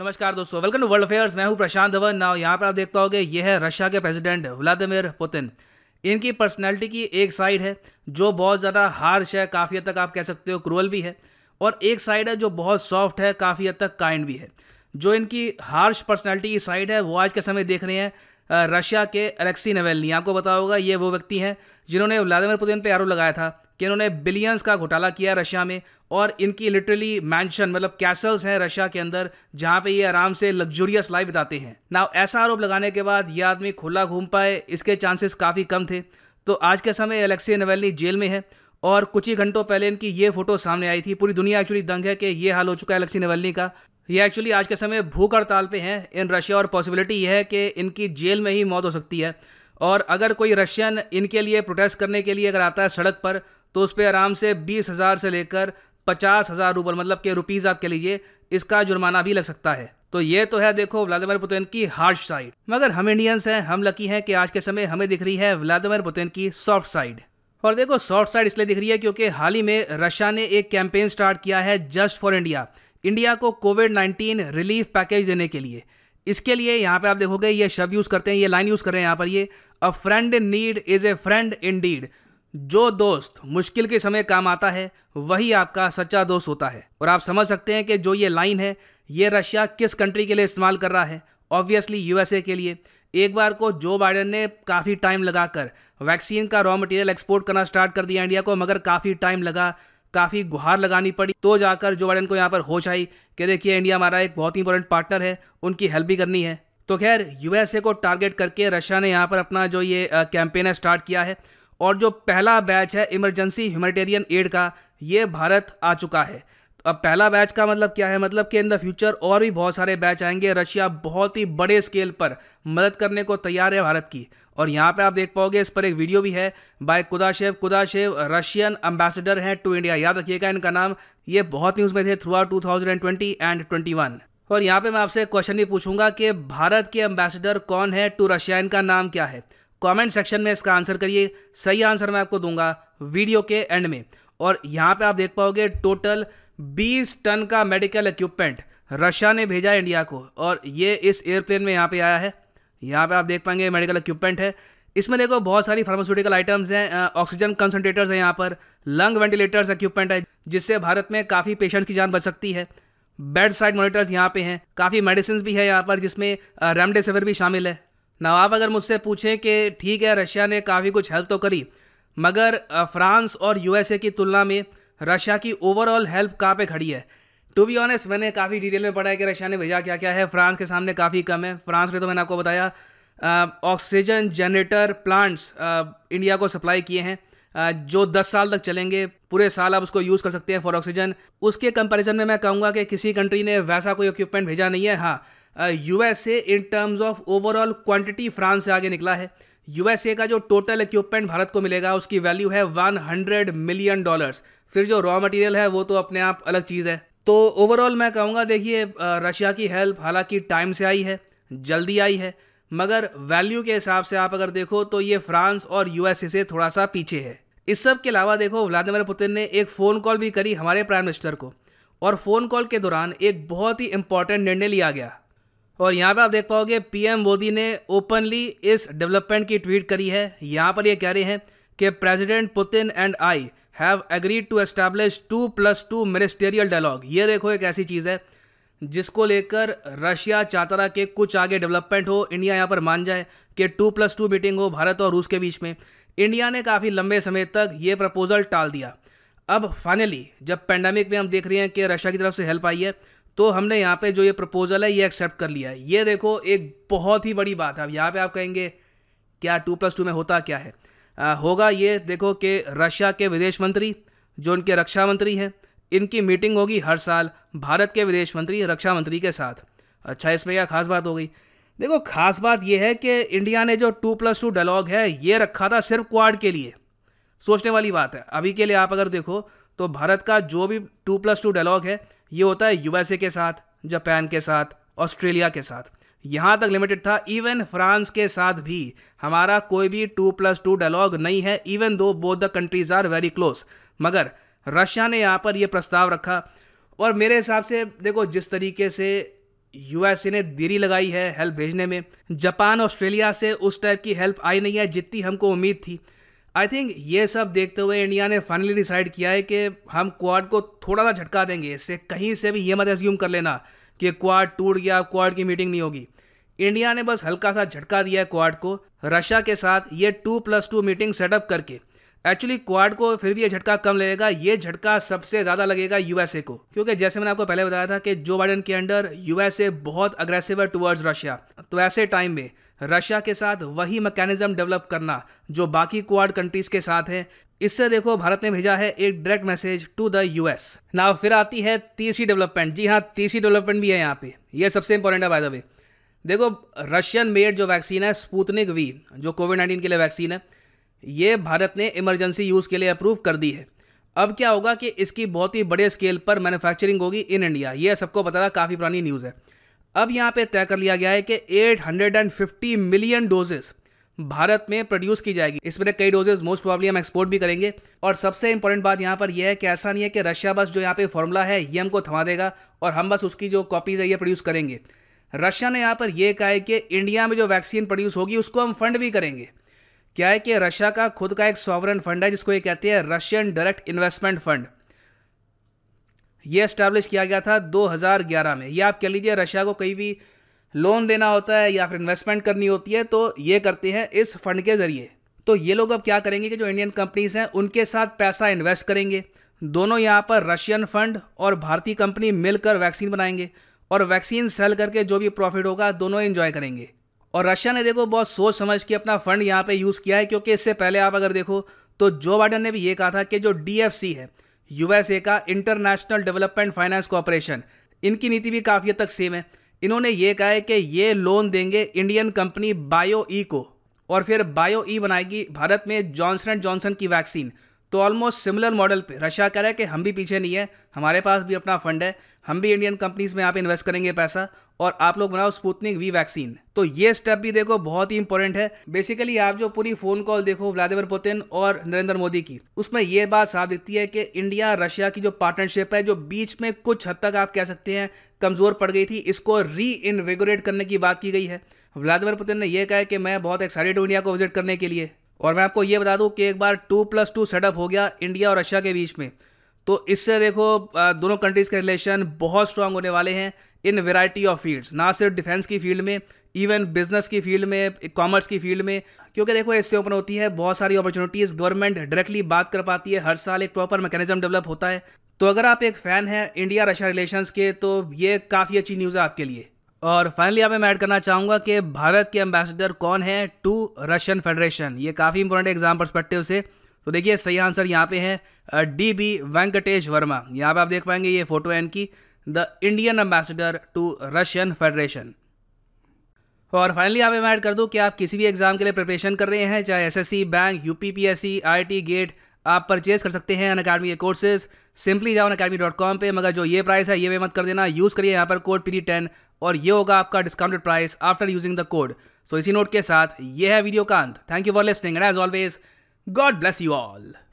नमस्कार दोस्तों welcome to world affairs मैं हूं प्रशांत धवन नाउ यहां पर आप देख पाओगे ये है रशिया के प्रेसिडेंट व्लादिमिर पुतिन इनकी पर्सनैलिटी की एक साइड है जो बहुत ज़्यादा हार्श है काफ़ी हद तक आप कह सकते हो क्रूअल भी है और एक साइड है जो बहुत सॉफ्ट है काफ़ी हद तक काइंड भी है जो इनकी हार्श पर्सनैलिटी की साइड है वो आज के समय देख रहे हैं रशिया के अलेक्सी नवेलनी आपको बताओगा ये वो व्यक्ति हैं जिन्होंने व्लादिमिर पुतिन पर आरोप लगाया था कि इन्होंने बिलियंस का घोटाला किया रशिया में और इनकी लिटरली मैंशन मतलब कैसल्स हैं रशिया के अंदर जहाँ पे ये आराम से लग्जूरियस लाइफ बिताते हैं ना ऐसा आरोप लगाने के बाद ये आदमी खुला घूम पाए इसके चांसेस काफ़ी कम थे तो आज के समय एलेक्सी नवेलनी जेल में है और कुछ ही घंटों पहले इनकी ये फोटो सामने आई थी पूरी दुनिया एक्चुअली दंग है कि ये हाल हो चुका है एलेक्सी नवेलनी का ये एक्चुअली आज के समय भूख हड़ताल पर हैं इन रशिया और पॉसिबिलिटी यह है कि इनकी जेल में ही मौत हो सकती है और अगर कोई रशियन इनके लिए प्रोटेस्ट करने के लिए अगर आता है सड़क पर तो उस पर आराम से बीस हज़ार से लेकर पचास हज़ार रूबल मतलब के रुपीज़ आप कह लीजिए इसका जुर्माना भी लग सकता है तो ये तो है देखो व्लादिमिर पुतिन की हार्श साइड मगर हम इंडियंस हैं हम लकी हैं कि आज के समय हमें दिख रही है व्लादिमिर पुतिन की सॉफ्ट साइड और देखो सॉफ्ट साइड इसलिए दिख रही है क्योंकि हाल ही में रशिया ने एक कैंपेन स्टार्ट किया है जस्ट फॉर इंडिया इंडिया को कोविड नाइन्टीन रिलीफ पैकेज देने के लिए इसके लिए यहाँ पे आप देखोगे ये शब्द यूज़ करते हैं ये लाइन यूज़ कर रहे हैं यहाँ पर ये a friend in need is a friend in deed जो दोस्त मुश्किल के समय काम आता है वही आपका सच्चा दोस्त होता है और आप समझ सकते हैं कि जो ये लाइन है ये रशिया किस कंट्री के लिए इस्तेमाल कर रहा है ऑब्वियसली यूएसए के लिए एक बार को जो बाइडन ने काफ़ी टाइम लगाकर वैक्सीन का रॉ मटेरियल एक्सपोर्ट करना स्टार्ट कर दिया इंडिया को मगर काफ़ी टाइम लगा काफ़ी गुहार लगानी पड़ी तो जाकर जो बाइडन को यहाँ पर होश आई कि देखिए इंडिया हमारा एक बहुत ही इंपॉर्टेंट पार्टनर है उनकी हेल्प भी करनी है तो खैर यूएसए को टारगेट करके रशिया ने यहाँ पर अपना जो ये कैंपेन है स्टार्ट किया है और जो पहला बैच है इमरजेंसी ह्यूमेटेरियन एड का ये भारत आ चुका है अब पहला बैच का मतलब क्या है मतलब कि इन द फ्यूचर और भी बहुत सारे बैच आएंगे रशिया बहुत ही बड़े स्केल पर मदद करने को तैयार है भारत की और यहाँ पे आप देख पाओगे इस पर एक वीडियो भी है by Kudashev Kudashev Russian ambassador हैं टू इंडिया याद रखिएगा इनका नाम ये बहुत न्यूज़ में थे throughout two and twenty और यहाँ पे मैं आपसे क्वेश्चन भी पूछूंगा कि भारत के एम्बेसडर कौन है टू रशिया इनका नाम क्या है कमेंट सेक्शन में इसका आंसर करिए सही आंसर मैं आपको दूंगा वीडियो के एंड में और यहाँ पे आप देख पाओगे टोटल 20 टन का मेडिकल इक्विपमेंट रशिया ने भेजा है इंडिया को और ये इस एयरप्लेन में यहाँ पे आया है यहाँ पे आप देख पाएंगे मेडिकल इक्विपमेंट है इसमें देखो बहुत सारी फार्मास्यूटिकल आइटम्स हैं ऑक्सीजन कंसनट्रेटर्स हैं यहाँ पर लंग वेंटिलेटर्स इक्विपमेंट है जिससे भारत में काफ़ी पेशेंट्स की जान बच सकती है बेड साइड मोनिटर्स यहाँ पे हैं काफ़ी मेडिसिन भी है यहाँ पर जिसमें रेमडेसिविर भी शामिल है नवाब अगर मुझसे पूछें कि ठीक है रशिया ने काफ़ी कुछ हेल्प तो करी मगर फ्रांस और यूएसए की तुलना में रशिया की ओवरऑल हेल्प कहाँ पे खड़ी है टू बी ऑनेस्ट मैंने काफ़ी डिटेल में पढ़ा है कि रशिया ने भेजा क्या क्या है फ्रांस के सामने काफ़ी कम है फ्रांस ने तो मैंने आपको बताया ऑक्सीजन जनरेटर प्लांट्स इंडिया को सप्लाई किए हैं आ, जो 10 साल तक चलेंगे पूरे साल आप उसको यूज़ कर सकते हैं फॉर ऑक्सीजन उसके कंपैरिजन में मैं कहूँगा कि किसी कंट्री ने वैसा कोई इक्विपमेंट भेजा नहीं है हाँ USA in terms of overall quantity France से आगे निकला है यूएसए का जो टोटल इक्विपमेंट भारत को मिलेगा उसकी वैल्यू है 100 मिलियन डॉलर्स फिर जो रॉ मटेरियल है वो तो अपने आप अलग चीज़ है तो ओवरऑल मैं कहूँगा देखिए रशिया की हेल्प हालांकि टाइम से आई है जल्दी आई है मगर वैल्यू के हिसाब से आप अगर देखो तो ये फ्रांस और यूएसए से थोड़ा सा पीछे है इस सब के अलावा देखो व्लादिमिर पुतिन ने एक फ़ोन कॉल भी करी हमारे प्राइम मिनिस्टर को और फ़ोन कॉल के दौरान एक बहुत ही इंपॉर्टेंट निर्णय लिया गया और यहाँ पे आप देख पाओगे पीएम मोदी ने ओपनली इस डेवलपमेंट की ट्वीट करी है यहाँ पर ये कह रहे हैं कि president Putin and I have agreed to establish two plus two ministerial dialogue ये देखो एक ऐसी चीज़ है जिसको लेकर रशिया चाहता था कि कुछ आगे डेवलपमेंट हो इंडिया यहाँ पर मान जाए कि टू प्लस टू मीटिंग हो भारत और रूस के बीच में इंडिया ने काफ़ी लंबे समय तक ये प्रपोज़ल टाल दिया अब फाइनली जब पेंडेमिक में हम देख रहे हैं कि रशिया की तरफ से हेल्प आई है तो हमने यहाँ पे जो ये प्रपोजल है ये एक्सेप्ट कर लिया है ये देखो एक बहुत ही बड़ी बात है अब यहाँ पे आप कहेंगे क्या टू प्लस टू में होता क्या है आ, होगा ये देखो कि रशिया के विदेश मंत्री जो उनके रक्षा मंत्री हैं इनकी मीटिंग होगी हर साल भारत के विदेश मंत्री रक्षा मंत्री के साथ अच्छा इसमें क्या खास बात हो गई देखो खास बात यह है कि इंडिया ने जो टू प्लस टू डायलॉग है ये रखा था सिर्फ क्वाड के लिए सोचने वाली बात है अभी के लिए आप अगर देखो तो भारत का जो भी टू प्लस टू डायलॉग है ये होता है यूएसए के साथ जापान के साथ ऑस्ट्रेलिया के साथ यहाँ तक लिमिटेड था इवन फ्रांस के साथ भी हमारा कोई भी टू प्लस टू डायलॉग नहीं है even though both the countries are very close मगर रशिया ने यहाँ पर यह प्रस्ताव रखा और मेरे हिसाब से देखो जिस तरीके से यूएसए ने देरी लगाई है हेल्प भेजने में जापान ऑस्ट्रेलिया से उस टाइप की हेल्प आई नहीं है जितनी हमको उम्मीद थी आई थिंक ये सब देखते हुए इंडिया ने फाइनली डिसाइड किया है कि हम क्वाड को थोड़ा सा झटका देंगे इससे कहीं से भी ये मत एज्यूम कर लेना कि क्वाड टूट गया क्वाड की मीटिंग नहीं होगी इंडिया ने बस हल्का सा झटका दिया है क्वाड को रशिया के साथ ये two plus two meeting setup करके एक्चुअली क्वाड को फिर भी ये झटका कम लगेगा ये झटका सबसे ज़्यादा लगेगा यूएसए को क्योंकि जैसे मैंने आपको पहले बताया था कि जो बाइडन के अंडर यूएसए बहुत अग्रेसिव है टुवर्ड्स रशिया तो ऐसे टाइम में रशिया के साथ वही मैकेनिज्म डेवलप करना जो बाकी क्वाड कंट्रीज़ के साथ है इससे देखो भारत ने भेजा है एक direct message to the US ना फिर आती है तीसरी डेवलपमेंट जी हाँ तीसरी डेवलपमेंट भी है यहाँ पे ये सबसे इंपॉर्टेंट है बाय द वे देखो रशियन मेड जो वैक्सीन है स्पूतनिक वी जो कोविड नाइन्टीन के लिए वैक्सीन है ये भारत ने इमरजेंसी यूज़ के लिए अप्रूव कर दी है अब क्या होगा कि इसकी बहुत ही बड़े स्केल पर मैन्युफैक्चरिंग होगी इन इंडिया ये सबको पता रहा काफ़ी पुरानी न्यूज़ है अब यहाँ पे तय कर लिया गया है कि 850 मिलियन डोजेस भारत में प्रोड्यूस की जाएगी इसमें कई डोजेज मोस्ट प्रॉब्ली हम एक्सपोर्ट भी करेंगे और सबसे इंपॉर्टेंट बात यहाँ पर यह है कि ऐसा नहीं है कि रशिया बस जो यहाँ पे फॉर्मूला है ये हमको थमा देगा और हम बस उसकी जो कॉपीज़ है ये प्रोड्यूस करेंगे रशिया ने यहाँ पर यह कहा है कि इंडिया में जो वैक्सीन प्रोड्यूस होगी उसको हम फंड भी करेंगे क्या है कि रशिया का खुद का एक सॉवरन फंड है जिसको ये कहते हैं रशियन डायरेक्ट इन्वेस्टमेंट फंड ये इस्टेब्लिश किया गया था 2011 में ये आप कह लीजिए रशिया को कहीं भी लोन देना होता है या फिर इन्वेस्टमेंट करनी होती है तो ये करते हैं इस फंड के ज़रिए तो ये लोग अब क्या करेंगे कि जो इंडियन कंपनीज हैं उनके साथ पैसा इन्वेस्ट करेंगे दोनों यहाँ पर रशियन फंड और भारतीय कंपनी मिलकर वैक्सीन बनाएंगे और वैक्सीन सेल करके जो भी प्रॉफिट होगा दोनों इन्जॉय करेंगे और रशिया ने देखो बहुत सोच समझ के अपना फंड यहाँ पे यूज़ किया है क्योंकि इससे पहले आप अगर देखो तो जो बाइडन ने भी ये कहा था कि जो डी है यूएसए का इंटरनेशनल डेवलपमेंट फाइनेंस कॉरपोरेशन इनकी नीति भी काफ़ी हद तक सेम है इन्होंने ये कहा है कि ये लोन देंगे इंडियन कंपनी बायो ई को और फिर बायो ई e बनाएगी भारत में जॉनसन एंड जॉनसन की वैक्सीन तो ऑलमोस्ट सिमिलर मॉडल पे रशिया कह रहा है कि हम भी पीछे नहीं है हमारे पास भी अपना फंड है हम भी इंडियन कंपनीज में यहाँ पे इन्वेस्ट करेंगे पैसा और आप लोग बनाओ स्पुतनिक वी वैक्सीन तो ये स्टेप भी देखो बहुत ही इंपॉर्टेंट है बेसिकली आप जो पूरी फोन कॉल देखो व्लादिमिर पुतिन और नरेंद्र मोदी की उसमें यह बात साफ दिखती है कि इंडिया रशिया की जो पार्टनरशिप है जो बीच में कुछ हद तक आप कह सकते हैं कमजोर पड़ गई थी इसको री इन्वेगोरेट करने की बात की गई है व्लादिमिर पुतिन ने यह कहा कि मैं बहुत एक्साइटेड हूँ इंडिया को विजिट करने के लिए और मैं आपको ये बता दूं कि एक बार टू प्लस टू सेटअप हो गया इंडिया और रशिया के बीच में तो इससे देखो दोनों कंट्रीज़ के रिलेशन बहुत स्ट्रांग होने वाले हैं इन वेराइटी ऑफ फील्ड्स ना सिर्फ डिफेंस की फील्ड में इवन बिजनेस की फील्ड में कॉमर्स की फील्ड में क्योंकि देखो इससे ओपन होती है बहुत सारी अपॉर्चुनिटीज़ गवर्नमेंट डायरेक्टली बात कर पाती है हर साल एक प्रॉपर मैकेनिज्म डेवलप होता है तो अगर आप एक फ़ैन हैं इंडिया रशिया रिलेशंस के तो ये काफ़ी अच्छी न्यूज़ है आपके लिए और फाइनली यहाँ पे मैं ऐड करना चाहूँगा कि भारत के एम्बेसडर कौन है टू रशियन फेडरेशन ये काफ़ी इंपॉर्टेंट एग्जाम परस्पेक्टिव से तो देखिए सही आंसर यहाँ पे है डी बी वेंकटेश वर्मा यहाँ पे आप देख पाएंगे ये फोटो है इनकी the Indian ambassador to Russian Federation और फाइनली यहाँ पे मैं ऐड कर दूँ कि आप किसी भी एग्ज़ाम के लिए प्रिपरेशन कर रहे हैं चाहे SSC bank UPPSC IT GATE आप परचेज कर सकते हैं अन अकेडमी के कोर्सेज सिंपली जाओ अन डॉट कॉम पर मगर जो ये प्राइस है ये भी मत कर देना यूज़ करिए यहाँ पर कोड पी टेन और ये होगा आपका discounted price after using the code so इसी नोट के साथ ये है वीडियो का अंत thank you for listening and as always God bless you all